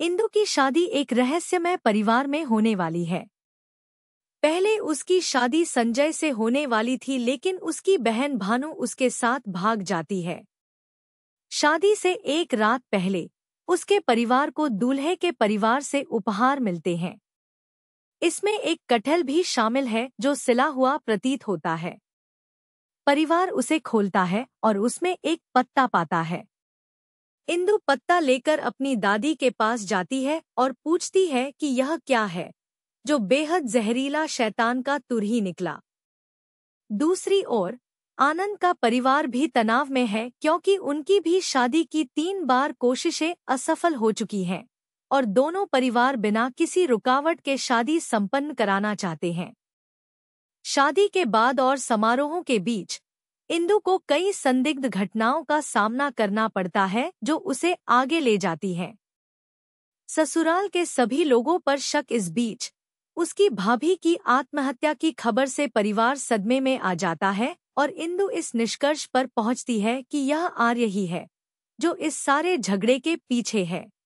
इंदु की शादी एक रहस्यमय परिवार में होने वाली है पहले उसकी शादी संजय से होने वाली थी लेकिन उसकी बहन भानु उसके साथ भाग जाती है शादी से एक रात पहले उसके परिवार को दूल्हे के परिवार से उपहार मिलते हैं इसमें एक कटहल भी शामिल है जो सिला हुआ प्रतीत होता है परिवार उसे खोलता है और उसमें एक पत्ता पाता है इंदु पत्ता लेकर अपनी दादी के पास जाती है और पूछती है कि यह क्या है जो बेहद जहरीला शैतान का तुरही निकला दूसरी ओर आनंद का परिवार भी तनाव में है क्योंकि उनकी भी शादी की तीन बार कोशिशें असफल हो चुकी हैं और दोनों परिवार बिना किसी रुकावट के शादी संपन्न कराना चाहते हैं शादी के बाद और समारोहों के बीच इंदु को कई संदिग्ध घटनाओं का सामना करना पड़ता है जो उसे आगे ले जाती हैं। ससुराल के सभी लोगों पर शक इस बीच उसकी भाभी की आत्महत्या की खबर से परिवार सदमे में आ जाता है और इंदु इस निष्कर्ष पर पहुंचती है कि यह आर्य ही है जो इस सारे झगड़े के पीछे है